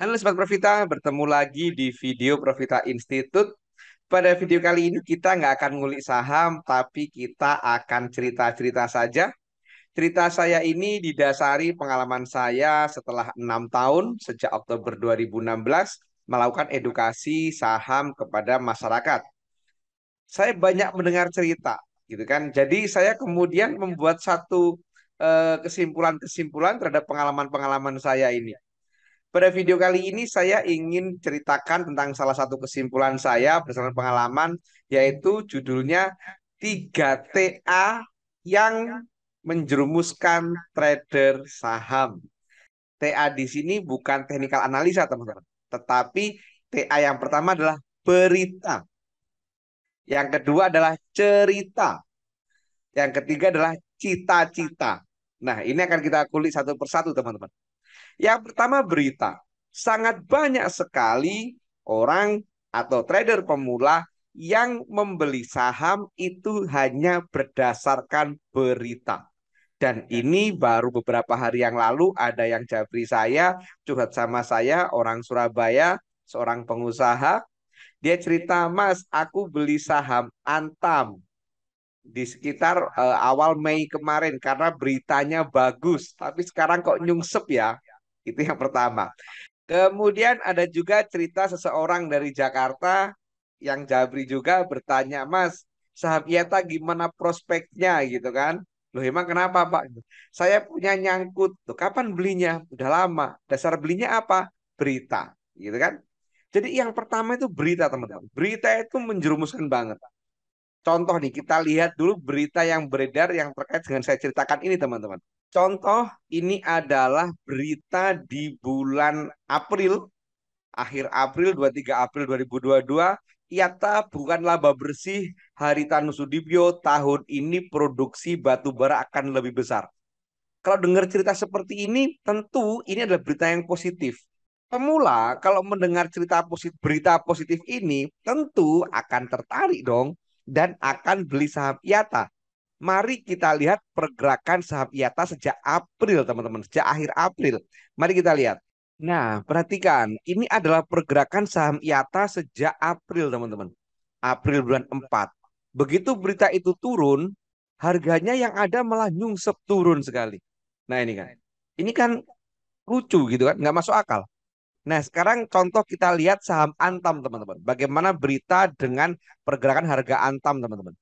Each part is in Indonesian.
Halo Sobat Profita, bertemu lagi di video Profita Institute. Pada video kali ini kita nggak akan ngulik saham, tapi kita akan cerita-cerita saja. Cerita saya ini didasari pengalaman saya setelah enam tahun sejak Oktober 2016 melakukan edukasi saham kepada masyarakat. Saya banyak mendengar cerita, gitu kan. Jadi saya kemudian membuat satu eh, kesimpulan-kesimpulan terhadap pengalaman-pengalaman saya ini pada video kali ini saya ingin ceritakan tentang salah satu kesimpulan saya berdasarkan pengalaman yaitu judulnya 3TA yang menjerumuskan trader saham. TA di sini bukan technical analisa teman-teman, tetapi TA yang pertama adalah berita. Yang kedua adalah cerita. Yang ketiga adalah cita-cita. Nah, ini akan kita kulik satu persatu teman-teman. Yang pertama berita. Sangat banyak sekali orang atau trader pemula yang membeli saham itu hanya berdasarkan berita. Dan ya. ini baru beberapa hari yang lalu ada yang jabri saya, curhat sama saya, orang Surabaya, seorang pengusaha. Dia cerita, Mas, aku beli saham Antam di sekitar uh, awal Mei kemarin karena beritanya bagus. Tapi sekarang kok nyungsep ya. Itu yang pertama. Kemudian ada juga cerita seseorang dari Jakarta yang Jabri juga bertanya, Mas, saham IATA gimana prospeknya gitu kan? Loh emang kenapa Pak? Saya punya nyangkut. Tuh, kapan belinya? Udah lama. Dasar belinya apa? Berita. Gitu kan? Jadi yang pertama itu berita teman-teman. Berita itu menjerumuskan banget. Contoh nih, kita lihat dulu berita yang beredar yang terkait dengan saya ceritakan ini teman-teman. Contoh ini adalah berita di bulan April, akhir April 23 April 2022, IATA bukan laba bersih hari Sudibyo tahun ini produksi batu bara akan lebih besar. Kalau dengar cerita seperti ini, tentu ini adalah berita yang positif. Pemula kalau mendengar cerita positif, berita positif ini tentu akan tertarik dong dan akan beli saham IATA. Mari kita lihat pergerakan saham IATA sejak April, teman-teman. Sejak akhir April. Mari kita lihat. Nah, perhatikan. Ini adalah pergerakan saham IATA sejak April, teman-teman. April bulan 4. Begitu berita itu turun, harganya yang ada malah nyungsep turun sekali. Nah, ini kan. Ini kan lucu gitu kan. Nggak masuk akal. Nah, sekarang contoh kita lihat saham Antam, teman-teman. Bagaimana berita dengan pergerakan harga Antam, teman-teman.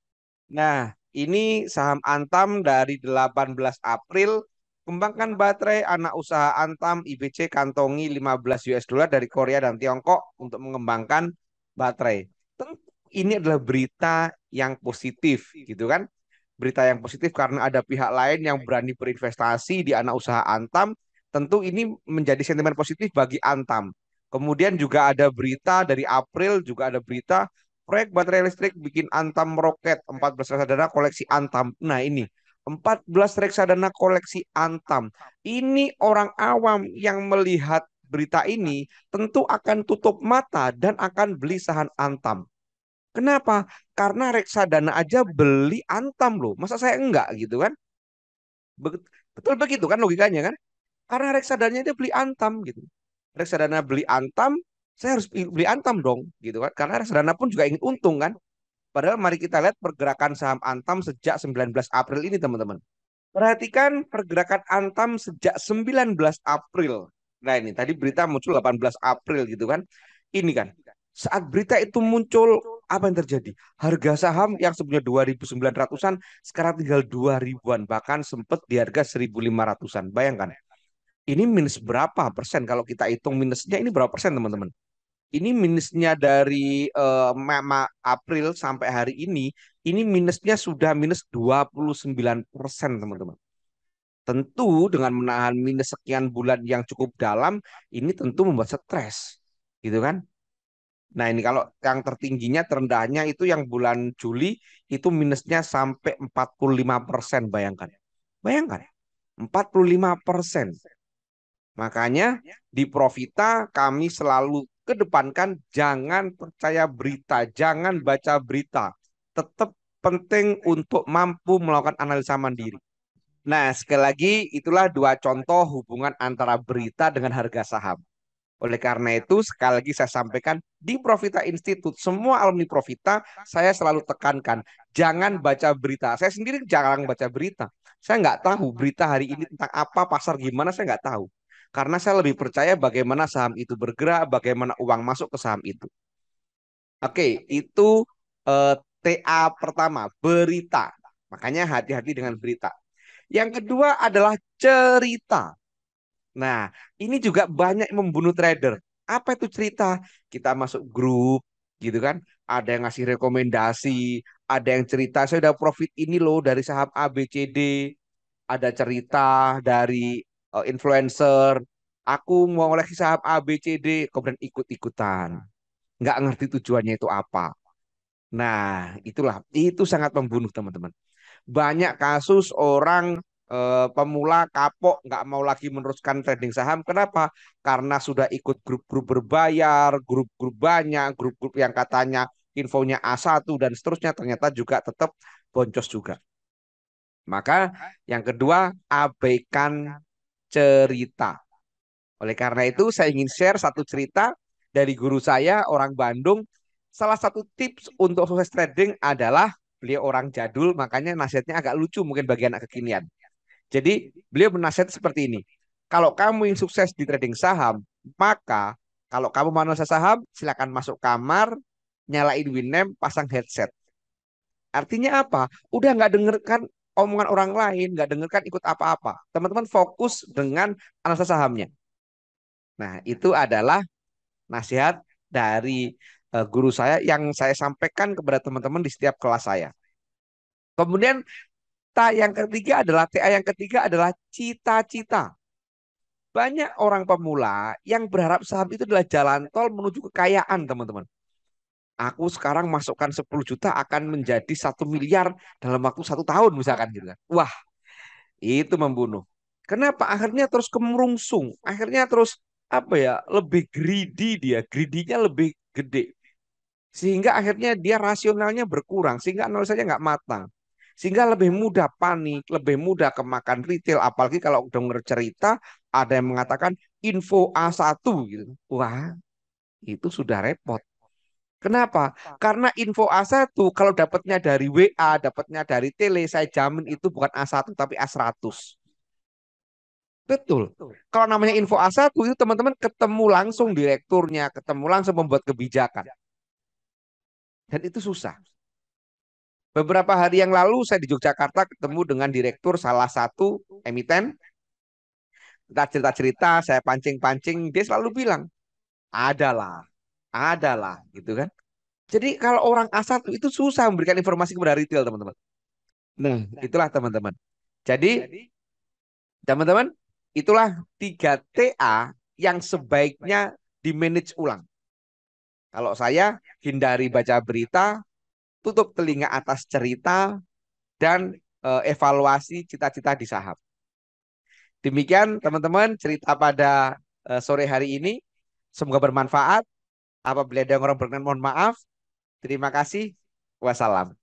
Nah, ini saham Antam dari 18 April Kembangkan baterai anak usaha Antam IBC kantongi 15 US dollar dari Korea dan Tiongkok untuk mengembangkan baterai. Tentu ini adalah berita yang positif gitu kan. Berita yang positif karena ada pihak lain yang berani berinvestasi di anak usaha Antam, tentu ini menjadi sentimen positif bagi Antam. Kemudian juga ada berita dari April juga ada berita Proyek baterai listrik bikin Antam roket 14 reksadana koleksi Antam. Nah ini 14 reksadana koleksi Antam. Ini orang awam yang melihat berita ini tentu akan tutup mata dan akan beli saham Antam. Kenapa? Karena reksadana aja beli Antam loh. Masa saya enggak gitu kan? Betul begitu kan logikanya kan? Karena reksadana dia beli Antam gitu. Reksadana beli Antam, saya harus beli Antam dong gitu kan karena Reksadana pun juga ingin untung kan padahal mari kita lihat pergerakan saham Antam sejak 19 April ini teman-teman perhatikan pergerakan Antam sejak 19 April nah ini tadi berita muncul 18 April gitu kan ini kan saat berita itu muncul apa yang terjadi harga saham yang sebelumnya 2.900an sekarang tinggal 2.000an bahkan sempat di harga 1.500an bayangkan ya ini minus berapa persen kalau kita hitung minusnya ini berapa persen teman-teman ini minusnya dari uh, April sampai hari ini, ini minusnya sudah minus 29 persen, teman-teman. Tentu dengan menahan minus sekian bulan yang cukup dalam, ini tentu membuat stres, gitu kan? Nah ini kalau yang tertingginya, terendahnya itu yang bulan Juli, itu minusnya sampai 45 persen, bayangkan ya. Bayangkan ya, 45 persen. Makanya di Profita kami selalu kedepankan jangan percaya berita, jangan baca berita. Tetap penting untuk mampu melakukan analisa mandiri. Nah, sekali lagi itulah dua contoh hubungan antara berita dengan harga saham. Oleh karena itu, sekali lagi saya sampaikan di Profita Institute, semua alumni Profita, saya selalu tekankan, jangan baca berita. Saya sendiri jarang baca berita. Saya nggak tahu berita hari ini tentang apa, pasar gimana, saya nggak tahu. Karena saya lebih percaya bagaimana saham itu bergerak, bagaimana uang masuk ke saham itu. Oke, itu eh, TA pertama, berita. Makanya hati-hati dengan berita. Yang kedua adalah cerita. Nah, ini juga banyak membunuh trader. Apa itu cerita? Kita masuk grup, gitu kan? Ada yang ngasih rekomendasi, ada yang cerita saya udah profit ini loh dari saham ABCD, ada cerita dari Eh, influencer aku mau oleh saham A B C D kemudian ikut-ikutan nggak ngerti tujuannya itu apa nah itulah itu sangat membunuh teman-teman banyak kasus orang eh, pemula kapok nggak mau lagi meneruskan trading saham kenapa karena sudah ikut grup-grup berbayar grup-grup banyak grup-grup yang katanya infonya A1 dan seterusnya ternyata juga tetap boncos juga maka yang kedua abaikan cerita. Oleh karena itu saya ingin share satu cerita dari guru saya orang Bandung. Salah satu tips untuk sukses trading adalah beliau orang jadul makanya nasihatnya agak lucu mungkin bagi anak kekinian. Jadi beliau menasihat seperti ini. Kalau kamu ingin sukses di trading saham, maka kalau kamu manusia saham, silakan masuk kamar, nyalain Winamp, pasang headset. Artinya apa? Udah nggak dengarkan omongan orang lain, nggak dengarkan ikut apa-apa. Teman-teman fokus dengan analisa sahamnya. Nah, itu adalah nasihat dari eh, guru saya yang saya sampaikan kepada teman-teman di setiap kelas saya. Kemudian TA yang ketiga adalah TA yang ketiga adalah cita-cita. Banyak orang pemula yang berharap saham itu adalah jalan tol menuju kekayaan, teman-teman aku sekarang masukkan 10 juta akan menjadi satu miliar dalam waktu satu tahun misalkan gitu kan. Wah, itu membunuh. Kenapa? Akhirnya terus kemerungsung. Akhirnya terus apa ya lebih greedy dia. greedinya lebih gede. Sehingga akhirnya dia rasionalnya berkurang. Sehingga analisanya nggak matang. Sehingga lebih mudah panik, lebih mudah kemakan retail. Apalagi kalau denger cerita ada yang mengatakan info A1 gitu. Wah, itu sudah repot Kenapa? Karena info A1 kalau dapatnya dari WA, dapatnya dari tele, saya jamin itu bukan A1 tapi A100. Betul. Kalau namanya info A1 itu teman-teman ketemu langsung direkturnya, ketemu langsung membuat kebijakan. Dan itu susah. Beberapa hari yang lalu saya di Yogyakarta ketemu dengan direktur salah satu emiten. Kita cerita-cerita, saya pancing-pancing, dia selalu bilang, adalah adalah gitu kan. Jadi kalau orang asal itu susah memberikan informasi kepada retail, teman-teman. Nah, itulah teman-teman. Jadi, teman-teman, itulah 3 TA yang sebaiknya di manage ulang. Kalau saya hindari baca berita, tutup telinga atas cerita, dan eh, evaluasi cita-cita di saham. Demikian teman-teman cerita pada eh, sore hari ini. Semoga bermanfaat. Apabila ada orang berkenan mohon maaf. Terima kasih. Wassalam.